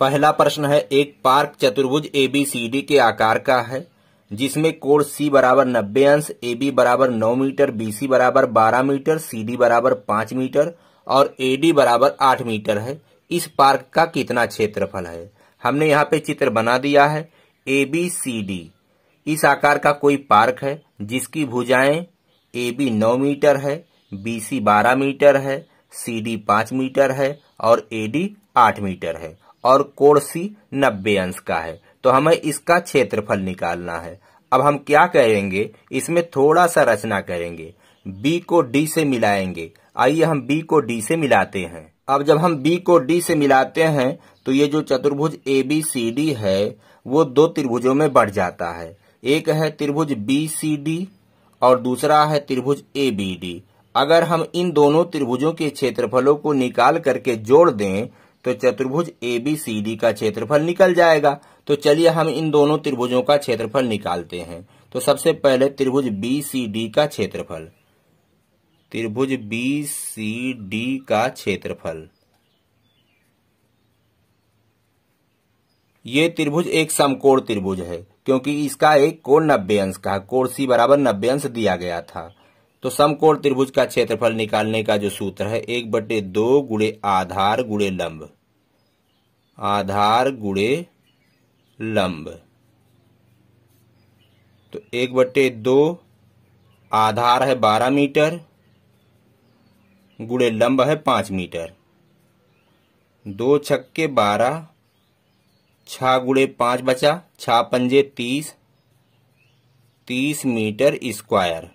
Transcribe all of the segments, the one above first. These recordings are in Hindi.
पहला प्रश्न है एक पार्क चतुर्भुज एबीसीडी के आकार का है जिसमें कोण सी बराबर नब्बे अंश ए बी बराबर नौ मीटर बी सी बराबर बारह मीटर सी डी बराबर पांच मीटर और ए डी बराबर आठ मीटर है इस पार्क का कितना क्षेत्रफल है हमने यहाँ पे चित्र बना दिया है ए बी सी डी इस आकार का कोई पार्क है जिसकी भुजाएं ए बी नौ मीटर है बी सी बारह मीटर है सी डी पांच मीटर है और ए डी आठ मीटर है और कोण सी नब्बे अंश का है तो हमें इसका क्षेत्रफल निकालना है अब हम क्या करेंगे इसमें थोड़ा सा रचना करेंगे बी को डी से मिलाएंगे आइए हम बी को डी से मिलाते हैं अब जब हम बी को डी से मिलाते हैं तो ये जो चतुर्भुज ए बी सी डी है वो दो त्रिभुजों में बढ़ जाता है एक है त्रिभुज बी सी डी और दूसरा है त्रिभुज ए बी डी अगर हम इन दोनों त्रिभुजों के क्षेत्रफलों को निकाल करके जोड़ दें तो चतुर्भुज ए बी सी डी का क्षेत्रफल निकल जाएगा तो चलिए हम इन दोनों त्रिभुजों का क्षेत्रफल निकालते हैं तो सबसे पहले त्रिभुज बी सी डी का क्षेत्रफल त्रिभुज बी सी डी का क्षेत्रफल ये त्रिभुज एक समकोण त्रिभुज है क्योंकि इसका एक कोण नब्बे अंश का कोण सी बराबर नब्बे अंश दिया गया था तो समकोण त्रिभुज का क्षेत्रफल निकालने का जो सूत्र है एक बटे दो गुड़े आधार गुड़े लंब आधार गुड़े लंब तो एक बट्टे दो आधार है बारह मीटर गुड़े लंब है पांच मीटर दो छक्के बारह छ गुड़े पांच बचा छा पंजे तीस तीस मीटर स्क्वायर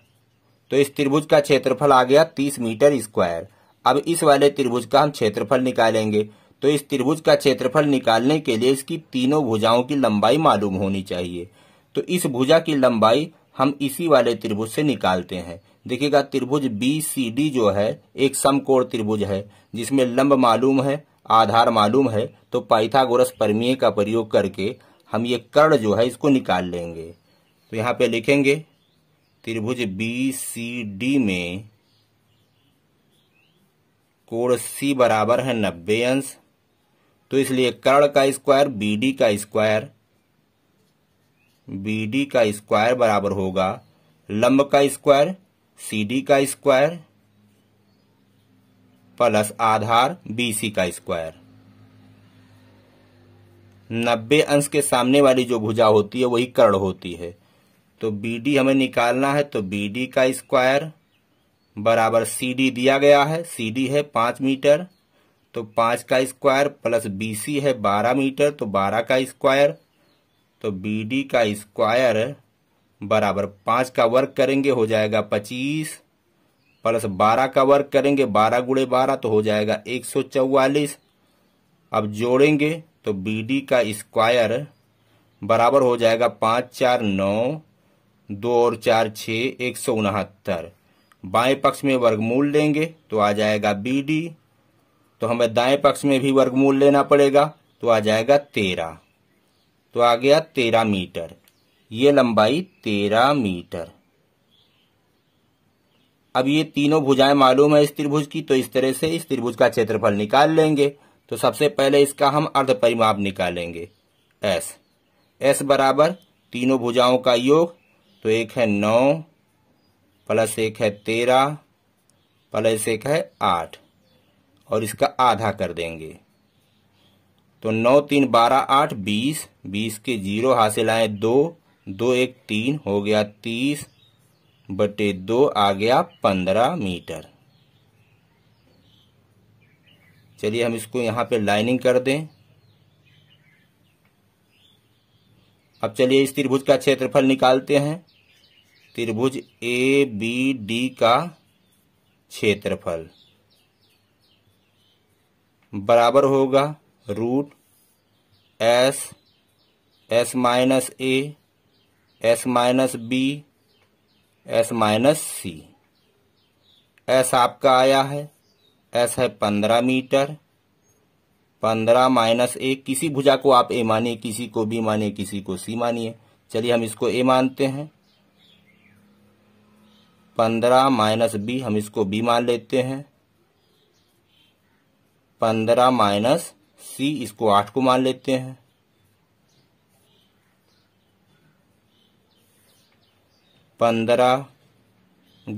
तो इस त्रिभुज का क्षेत्रफल आ गया तीस मीटर स्क्वायर अब इस वाले त्रिभुज का हम क्षेत्रफल निकालेंगे तो इस त्रिभुज का क्षेत्रफल निकालने के लिए इसकी तीनों भुजाओं की लंबाई मालूम होनी चाहिए तो इस भुजा की लंबाई हम इसी वाले त्रिभुज से निकालते हैं देखिएगा त्रिभुज बी सी डी जो है एक समकोण त्रिभुज है जिसमें लंब मालूम है आधार मालूम है तो पाइथागोरस परमीय का प्रयोग करके हम ये कर्ण जो है इसको निकाल लेंगे तो यहाँ पे लिखेंगे त्रिभुज बी सी डी में कोण सी बराबर है नब्बे अंश तो इसलिए कर्ण का स्क्वायर बी का स्क्वायर बी का स्क्वायर बराबर होगा लंब का स्क्वायर सी का स्क्वायर प्लस आधार बीसी का स्क्वायर नब्बे अंश के सामने वाली जो भुजा होती है वही कर्ण होती है तो बी हमें निकालना है तो बी का स्क्वायर बराबर सी दिया गया है सी है पांच मीटर तो पाँच का स्क्वायर प्लस बी सी है बारह मीटर तो बारह का स्क्वायर तो बी डी का स्क्वायर बराबर पाँच का वर्ग करेंगे हो जाएगा पच्चीस प्लस बारह का वर्ग करेंगे बारह गुड़े बारह तो हो जाएगा एक सौ चौवालीस अब जोड़ेंगे तो बी डी का स्क्वायर बराबर हो जाएगा पाँच चार नौ दो और चार छः एक सौ उनहत्तर बाएँ पक्ष में वर्गमूल लेंगे तो आ जाएगा बी डी तो हमें दाएं पक्ष में भी वर्गमूल लेना पड़ेगा तो आ जाएगा तेरह तो आ गया तेरह मीटर ये लंबाई तेरह मीटर अब ये तीनों भुजाएं मालूम है इस त्रिभुज की तो इस तरह से इस त्रिभुज का क्षेत्रफल निकाल लेंगे तो सबसे पहले इसका हम अर्ध परिमाप निकालेंगे एस एस बराबर तीनों भुजाओं का योग तो एक है नौ प्लस एक है तेरह प्लस एक है आठ और इसका आधा कर देंगे तो नौ तीन बारह आठ बीस बीस के जीरो हासिल आए दो दो एक तीन हो गया तीस बटे दो आ गया पंद्रह मीटर चलिए हम इसको यहाँ पे लाइनिंग कर दें अब चलिए इस त्रिभुज का क्षेत्रफल निकालते हैं त्रिभुज ए बी डी का क्षेत्रफल बराबर होगा root S S minus A S minus B S minus C S आपका आया है एस है पंद्रह मीटर पंद्रह माइनस ए किसी भुजा को आप ए मानिए किसी को बी मानिए किसी को सी मानिए चलिए हम इसको ए मानते हैं पंद्रह माइनस बी हम इसको बी मान लेते हैं पंद्रह माइनस सी इसको आठ को मान लेते हैं पंद्रह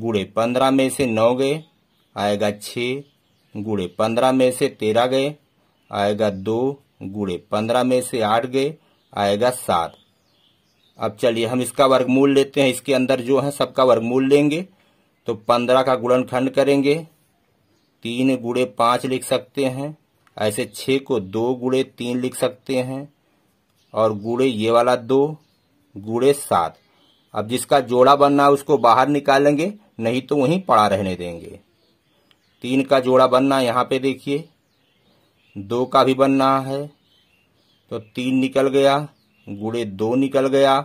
गुड़े पंद्रह में से नौ गए आएगा छ गुड़े पंद्रह में से तेरह गए आएगा दो गुड़े पंद्रह में से आठ गए आएगा सात अब चलिए हम इसका वर्गमूल लेते हैं इसके अंदर जो है सबका वर्गमूल लेंगे तो पंद्रह का गुणनखंड करेंगे तीन गुड़े पाँच लिख सकते हैं ऐसे छः को दो गुड़े तीन लिख सकते हैं और गुड़े ये वाला दो गुड़े सात अब जिसका जोड़ा बनना है उसको बाहर निकालेंगे नहीं तो वहीं पड़ा रहने देंगे तीन का जोड़ा बनना यहाँ पे देखिए दो का भी बनना है तो तीन निकल गया गुड़े दो निकल गया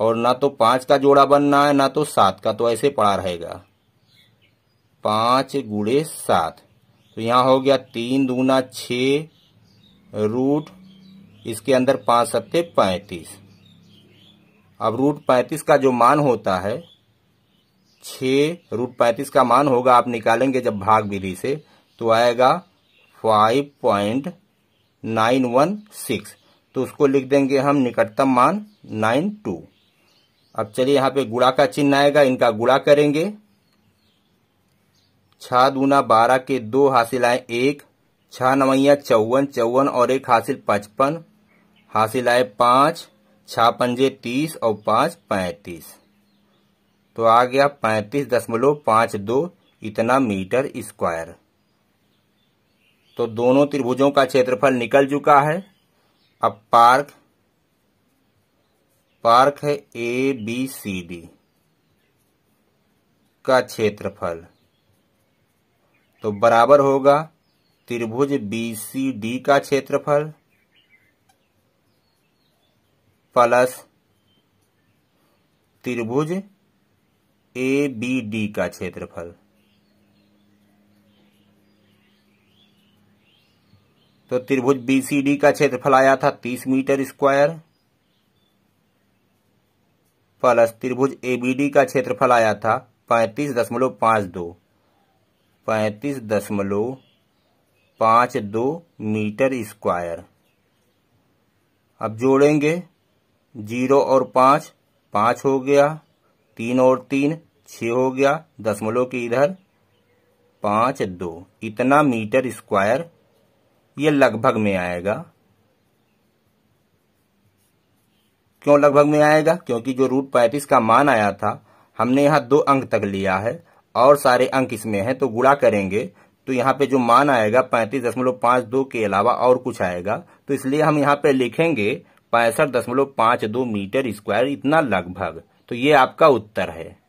और ना तो पाँच का जोड़ा बनना है ना तो सात का तो ऐसे पड़ा रहेगा पांच गुड़े सात तो यहां हो गया तीन दूना छ रूट इसके अंदर पांच सत्ते पैंतीस अब रूट पैंतीस का जो मान होता है छ रूट पैंतीस का मान होगा आप निकालेंगे जब भाग विधि से तो आएगा five point nine one six तो उसको लिख देंगे हम निकटतम मान नाइन टू अब चलिए यहाँ पे गुड़ा का चिन्ह आएगा इनका गुड़ा करेंगे छह दूना बारह के दो हासिल आए एक छह नवैया चौवन चौवन और एक हासिल पचपन हासिल आए पांच छह पंजे तीस और पांच पैंतीस तो आ गया पैंतीस दशमलव पांच दो इतना मीटर स्क्वायर तो दोनों त्रिभुजों का क्षेत्रफल निकल चुका है अब पार्क पार्क है ए बी सी डी का क्षेत्रफल तो बराबर होगा त्रिभुज बी का क्षेत्रफल प्लस त्रिभुज ए बी डी का क्षेत्रफल तो त्रिभुज बीसीडी का क्षेत्रफल आया था तीस मीटर स्क्वायर प्लस त्रिभुज एबीडी का क्षेत्रफल आया था पैंतीस दशमलव पांच दो पैंतीस दशमलव पाँच दो मीटर स्क्वायर अब जोड़ेंगे जीरो और पाँच पाँच हो गया तीन और तीन छ हो गया दशमलव के इधर पाँच दो इतना मीटर स्क्वायर ये लगभग में आएगा क्यों लगभग में आएगा क्योंकि जो रूट पैंतीस का मान आया था हमने यहाँ दो अंक तक लिया है और सारे अंक इसमें हैं तो गुड़ा करेंगे तो यहाँ पे जो मान आएगा पैंतीस दशमलव पांच दो के अलावा और कुछ आएगा तो इसलिए हम यहाँ पे लिखेंगे पैंसठ दशमलव पांच दो मीटर स्क्वायर इतना लगभग तो ये आपका उत्तर है